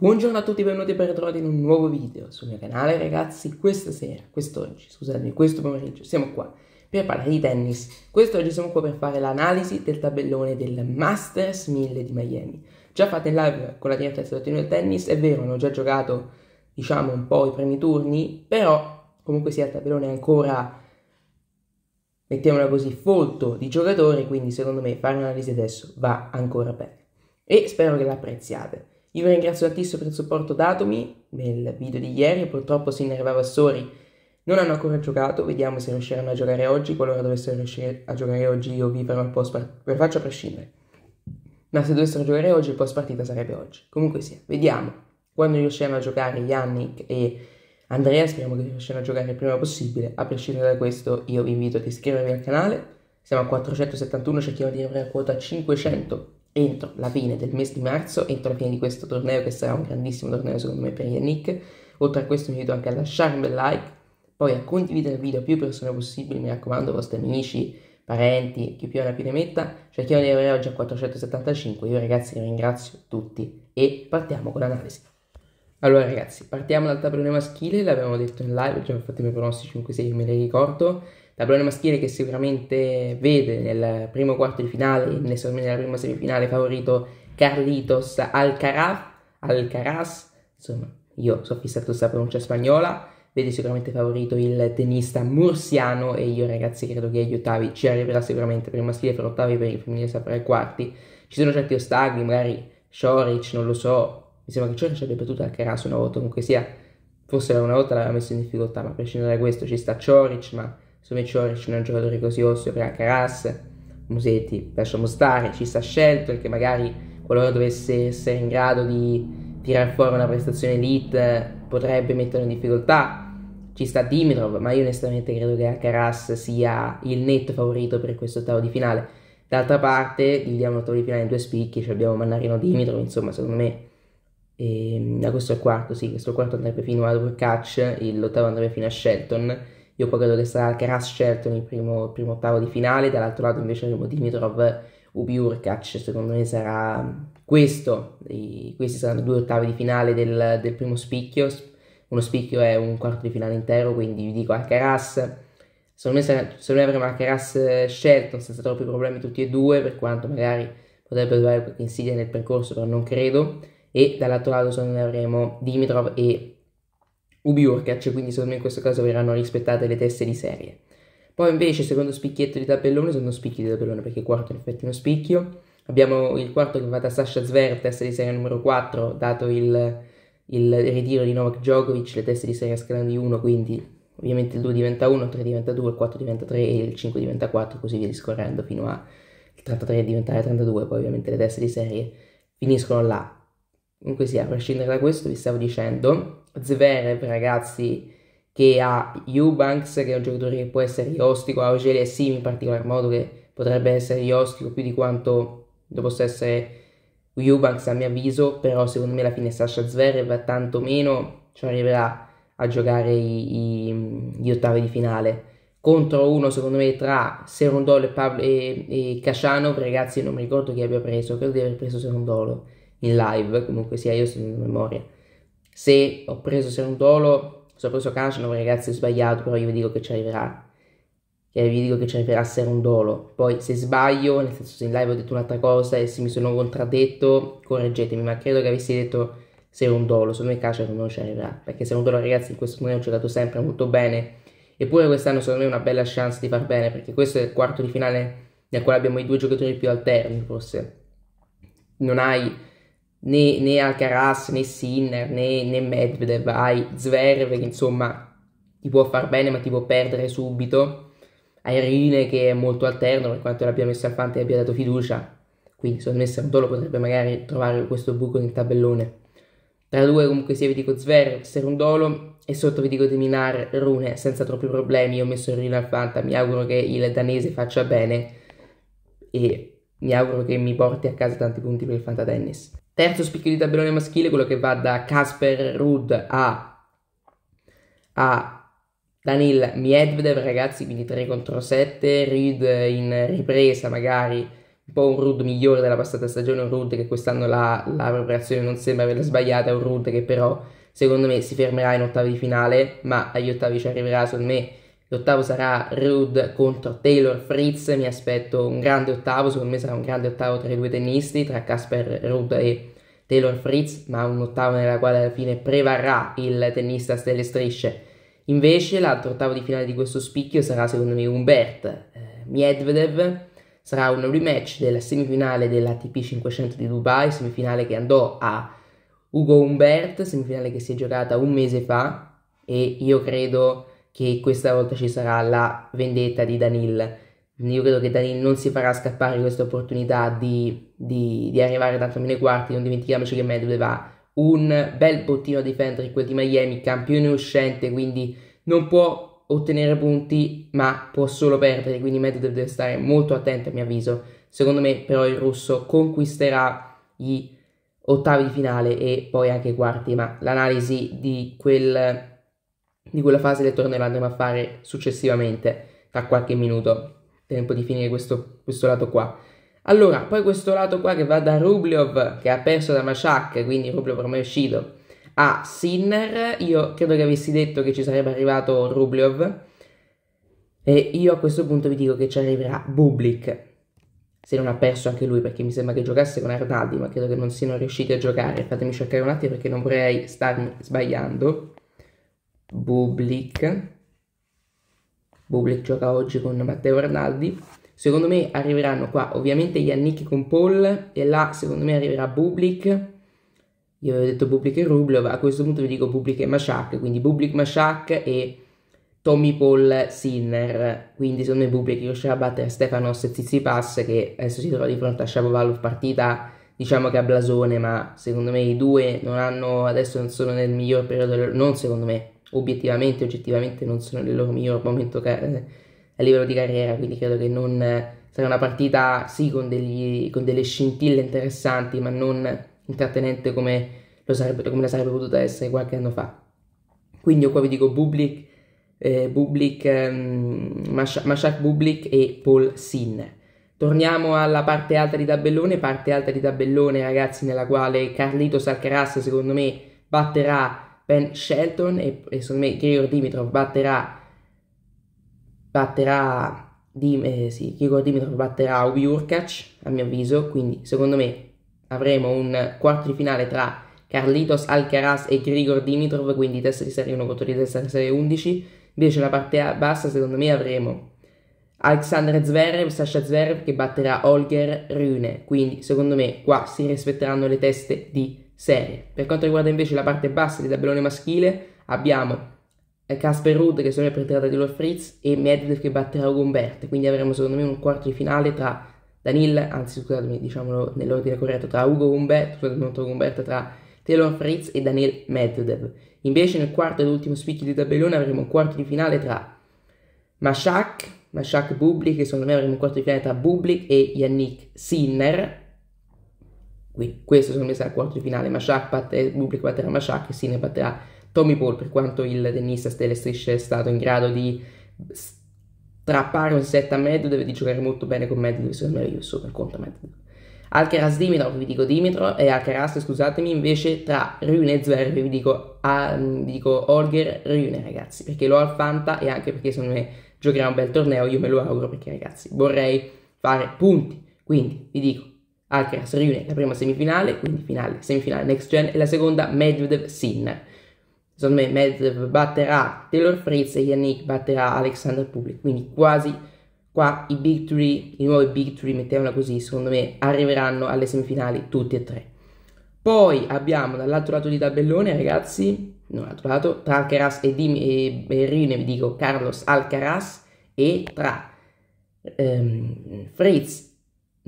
Buongiorno a tutti, benvenuti per benritrovati in un nuovo video sul mio canale ragazzi. Questa sera, quest'oggi, scusatemi, questo pomeriggio siamo qua per parlare di tennis. Quest'oggi siamo qua per fare l'analisi del tabellone del Masters 1000 di Miami. Già fatta in live con la diretta del Sabatino del Tennis, è vero, hanno già giocato diciamo un po' i primi turni, però comunque sia il tabellone è ancora mettiamola così folto di giocatori, quindi secondo me fare un'analisi adesso va ancora bene. E spero che l'apprezziate. Io vi ringrazio tantissimo per il supporto datomi nel video di ieri, purtroppo si innervava Sori, non hanno ancora giocato, vediamo se riusciranno a giocare oggi, qualora dovessero riuscire a giocare oggi io vi farò il post partita, ve lo faccio a prescindere, ma se dovessero giocare oggi il post partita sarebbe oggi, comunque sia, vediamo, quando riusciranno a giocare Yannick e Andrea, speriamo che riusciranno a giocare il prima possibile, a prescindere da questo io vi invito ad iscrivervi al canale, siamo a 471, cerchiamo di arrivare a quota 500 entro la fine del mese di marzo, entro la fine di questo torneo che sarà un grandissimo torneo secondo me per Yannick. Oltre a questo vi invito anche a lasciare un bel like, poi a condividere il video a più persone possibili, mi raccomando, vostri amici, parenti, chi più ne ha più ne metta. Cerchiamo di arrivare oggi a 475, io ragazzi vi ringrazio tutti e partiamo con l'analisi. Allora ragazzi, partiamo dal tabellone maschile, l'avevamo detto in live, già fatto i miei pronostici, 5-6 me li ricordo tabellone maschile che sicuramente vede nel primo quarto di finale, nella prima semifinale favorito Carlitos Alcaraz, Alcaraz, insomma io sono fissato questa pronuncia spagnola, vede sicuramente favorito il tennista mursiano e io ragazzi credo che agli ottavi ci arriverà sicuramente per il maschile, per ottavi, per il femminile sarà i quarti, ci sono certi ostacoli, magari Shoric, non lo so, mi sembra che Shoric abbia battuto Alcaraz una volta, comunque sia, forse una volta l'aveva messo in difficoltà, ma a prescindere da questo ci sta Shoric, ma su Mecione non è un giocatore così osso per Alcaraz, Musetti lasciamo stare, ci sta scelto perché magari qualora dovesse essere in grado di tirare fuori una prestazione elite potrebbe metterlo in difficoltà, ci sta Dimitrov, ma io onestamente credo che Alcaraz sia il netto favorito per questo ottavo di finale. D'altra parte, dividiamo l'ottavo di finale in due spicchi, cioè abbiamo Mannarino Dimitrov, insomma, secondo me ehm, da questo al quarto, sì, questo quarto andrebbe fino a Catch, l'ottavo andrebbe fino a Shelton io poi credo che sarà Alcaraz scelto nel primo, primo ottavo di finale, dall'altro lato invece avremo Dimitrov Ubiurkac, secondo me sarà questo, I, questi saranno due ottavi di finale del, del, primo spicchio, uno spicchio è un quarto di finale intero, quindi vi dico Alcaraz, secondo me, sarà, secondo me avremo Alcaraz scelto senza troppi problemi tutti e due, per quanto magari potrebbe trovare qualche insidia nel percorso, però non credo, e dall'altro lato secondo me avremo Dimitrov e Ubi Urcac, quindi secondo me in questo caso verranno rispettate le teste di serie. Poi invece secondo spicchietto di tabellone sono spicchi di tabellone perché il quarto in effetti è uno spicchio. Abbiamo il quarto che va da Sasha Zver, testa di serie numero 4, dato il, il ritiro di Novak Djokovic, le teste di serie a scala di 1, quindi ovviamente il 2 diventa 1, il 3 diventa 2, il 4 diventa 3 e il 5 diventa 4, così via discorrendo fino al 33 diventare 32, poi ovviamente le teste di serie finiscono là. Comunque sia, a prescindere da questo, vi stavo dicendo, Zverev, ragazzi, che ha Eubanks, che è un giocatore che può essere ostico, ha Ogelia Sim in particolar modo, che potrebbe essere ostico più di quanto lo possa essere Eubanks a mio avviso, però secondo me la fine Sasha Zverev tantomeno ci arriverà a giocare i, i, gli ottavi di finale. Contro uno, secondo me, tra Serundolo e, Pablo, e, e Casciano, ragazzi non mi ricordo chi abbia preso, credo di aver preso Serundolo in live, comunque sia io sto in memoria. Se ho preso Serundolo, se ho preso Cancino, ragazzi ho sbagliato, però io vi dico che ci arriverà. E cioè, vi dico che ci arriverà Serundolo. Poi se sbaglio, nel senso se in live ho detto un'altra cosa e se mi sono contraddetto, correggetemi, ma credo che avessi detto Serundolo, secondo me Cancino non ci arriverà, perché Serundolo ragazzi in questo momento ha giocato sempre molto bene. Eppure quest'anno secondo me è una bella chance di far bene, perché questo è il quarto di finale nel quale abbiamo i due giocatori più alterni, forse. Non hai né, né Alcaraz né Sinner né, né Medvedev hai Zverev che insomma ti può far bene ma ti può perdere subito hai Rine che è molto alterno per quanto l'abbia messo al Fante e abbia dato fiducia quindi secondo me Sardolo potrebbe magari trovare questo buco nel tabellone tra due comunque sia vi dico Zverev Serundolo e sotto vi dico di minare Rune senza troppi problemi io ho messo Rune al Fanta mi auguro che il danese faccia bene e mi auguro che mi porti a casa tanti punti per il Fanta Tennis Terzo spicchio di tabellone maschile, quello che va da Casper Rudd a, a Danil Miedvedev, ragazzi, quindi 3 contro 7. Reed in ripresa, magari un po' un Rudd migliore della passata stagione, un Rudd che quest'anno la, la preparazione non sembra averla sbagliata, un Rudd che però secondo me si fermerà in ottavi di finale, ma agli ottavi ci arriverà secondo me L'ottavo sarà Rude contro Taylor Fritz, mi aspetto un grande ottavo, secondo me sarà un grande ottavo tra i due tennisti, tra Casper Rude e Taylor Fritz, ma un ottavo nella quale alla fine prevarrà il tennista a stelle strisce. Invece l'altro ottavo di finale di questo spicchio sarà secondo me Umbert eh, Miedvedev, sarà un rematch della semifinale dell'ATP 500 di Dubai, semifinale che andò a Ugo Umbert, semifinale che si è giocata un mese fa e io credo che questa volta ci sarà la vendetta di Danil. Io credo che Danil non si farà scappare questa opportunità di, di, di arrivare tanto nei quarti. Non dimentichiamoci che Medvedev doveva un bel bottino a difendere quel di Miami, campione uscente, quindi non può ottenere punti, ma può solo perdere. Quindi Medvedev deve stare molto attento, a mio avviso. Secondo me, però, il russo conquisterà gli ottavi di finale e poi anche i quarti. Ma l'analisi di quel di quella fase del torneo andremo a fare successivamente, tra qualche minuto, tempo di finire questo, questo lato qua. Allora, poi questo lato qua che va da Rublev, che ha perso da Mashak, quindi Rublev ormai è uscito, a Sinner, io credo che avessi detto che ci sarebbe arrivato Rublev, e io a questo punto vi dico che ci arriverà Bublik, se non ha perso anche lui, perché mi sembra che giocasse con Arnaldi, ma credo che non siano riusciti a giocare, fatemi cercare un attimo perché non vorrei starmi sbagliando. Bublik. Bublik gioca oggi con Matteo Arnaldi. Secondo me arriveranno qua ovviamente Yannick con Paul e là secondo me arriverà Bublik. Io avevo detto Bublik e Rublev, a questo punto vi dico Bublik e Mashak, quindi Bublik Mashak e Tommy Paul Sinner. Quindi secondo me Bublik riuscirà a battere Stefanos e Tsitsipas che adesso si trova di fronte a Shapovalov partita diciamo che a blasone, ma secondo me i due non hanno adesso non sono nel miglior periodo, non secondo me, obiettivamente, oggettivamente non sono nel loro miglior momento car- eh, a livello di carriera, quindi credo che non sarà una partita sì con, degli, con delle scintille interessanti, ma non intrattenente come, sarebbe, come la sarebbe potuta essere qualche anno fa. Quindi io qua vi dico Bublik, eh, Bublik, um, Mashak Bublik e Paul Sinner. Torniamo alla parte alta di tabellone, parte alta di tabellone ragazzi nella quale Carlito Alcaraz secondo me batterà Ben Shelton e, e secondo me Grigor Dimitrov batterà batterà Dim, eh, sì, Grigor Dimitrov batterà Ubi a mio avviso quindi secondo me avremo un quarto di finale tra Carlitos Alcaraz e Grigor Dimitrov quindi testa di serie 1 contro di testa di serie 11 invece la parte bassa secondo me avremo Alexander Zverev, Sasha Zverev che batterà Holger Rune quindi secondo me qua si rispetteranno le teste di serie. Per quanto riguarda invece la parte bassa del tabellone maschile, abbiamo Casper Rudd che sono per terra di Lord Fritz e Medvedev che batterà Ugombert. Quindi avremo secondo me un quarto di finale tra Danil, anzi scusatemi, diciamolo nell'ordine corretto, tra Ugo Umbert, scusate, Umbert, tra Taylor Fritz e Daniel Medvedev. Invece nel quarto ed ultimo spicchio di tabellone avremo un quarto di finale tra Mashak, Mashak Bublik, che secondo me avremo un quarto di finale tra Bublik e Yannick Sinner, quindi questo secondo me sarà il quarto di finale, Mashak batte, Bublik batterà Mashak e Sine batterà Tommy Paul per quanto il tennista Stelle Strisce è stato in grado di strappare un set a Medvedev e di giocare molto bene con Medvedev, secondo me io sono per conto Medvedev. Alcaraz Dimitrov vi dico Dimitrov e Alcaraz scusatemi invece tra Rune e Zverev vi dico, ah, vi dico Holger Rune ragazzi perché lo ha alfanta e anche perché secondo me giocherà un bel torneo io me lo auguro perché ragazzi vorrei fare punti quindi vi dico Alcaraz si riune la prima semifinale, quindi finale, semifinale next gen, e la seconda Medvedev-Sin. Secondo me Medvedev batterà Taylor Fritz e Yannick batterà Alexander Public, quindi quasi qua i Big Three, i nuovi Big Three, mettiamola così, secondo me arriveranno alle semifinali tutti e tre. Poi abbiamo dall'altro lato di tabellone, ragazzi, non l'altro lato, tra Alcaraz e, Dim- e, e Rune, vi dico Carlos Alcaraz e tra ehm, Fritz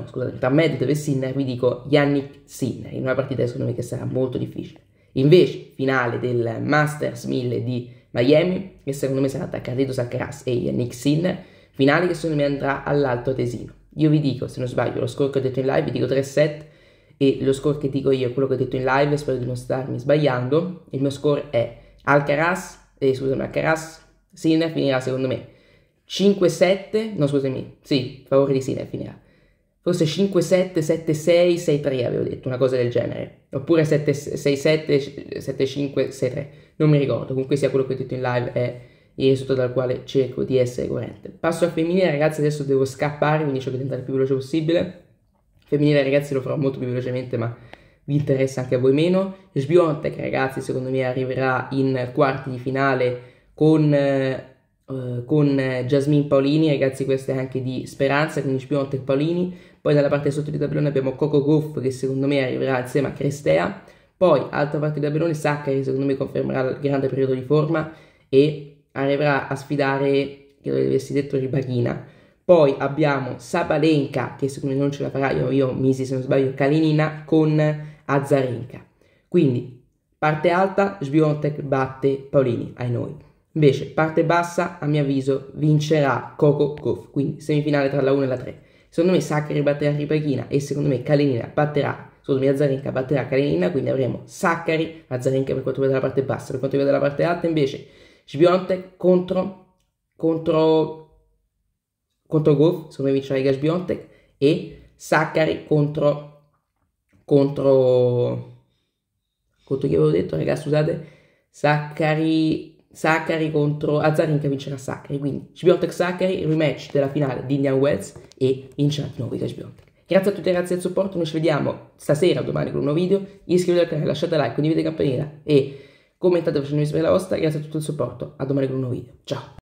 no scusate, tra Medvedev e Sinner vi dico Yannick Sinner in una partita secondo me che sarà molto difficile. Invece, finale del Masters 1000 di Miami, che secondo me sarà tra Carlitos Alcaraz e Yannick Sinner, finale che secondo me andrà all'alto tesino. Io vi dico, se non sbaglio, lo score che ho detto in live, vi dico 3 set, e lo score che dico io è quello che ho detto in live, spero di non starmi sbagliando, il mio score è Alcaraz, eh, scusami, Alcaraz, Sinner finirà secondo me 5-7, no scusami, sì, favore di Sinner finirà forse 5-7, 7-6, 6-3 avevo detto, una cosa del genere, oppure 7-6-7, 7-5, 6-3, non mi ricordo, comunque sia quello che ho detto in live è il risultato dal quale cerco di essere coerente. Passo al femminile, ragazzi, adesso devo scappare, quindi cerco di andare il più veloce possibile. Femminile, ragazzi, lo farò molto più velocemente, ma vi interessa anche a voi meno. Sbiontech, ragazzi, secondo me arriverà in quarti di finale con, eh, con Jasmine Paolini, ragazzi, questa è anche di Speranza, quindi Sbiontech Paolini. Poi dalla parte sotto di tabellone abbiamo Coco Goof che secondo me arriverà insieme a Crestea. Poi altra parte di tabellone Saccari secondo me confermerà il grande periodo di forma e arriverà a sfidare, credo di avessi detto, Ribaghina. Poi abbiamo Sabalenka, che secondo me non ce la farà, io, io misi se non sbaglio Kalinina, con Azarenka. Quindi parte alta, Sbiontek batte Paolini, ai noi. Invece parte bassa, a mio avviso, vincerà Coco Goof, quindi semifinale tra la 1 e la 3. Secondo me Sacchi batterà Ripachina e secondo me Kalenina batterà scusami, Azarenka batterà Karenina, quindi avremo Saccari, Azarenka per quanto riguarda la parte bassa, per quanto riguarda la parte alta invece Sbiontek contro contro contro Goff, secondo me vincerà Iga Sbiontek e Saccari contro contro contro chi avevo detto, ragazzi, scusate, Saccari Saccari contro Azarenka ah, vincerà Saccari, quindi Sbiotek Saccari, rematch della finale di Indian Wells e vincerà di nuovo Iga Sbiotek. Grazie a tutti ragazzi del supporto, noi ci vediamo stasera o domani con un nuovo video, iscrivetevi al canale, lasciate like, condividete la campanella e commentate facendo sapere la vostra, grazie a tutto il supporto, a domani con un nuovo video, ciao!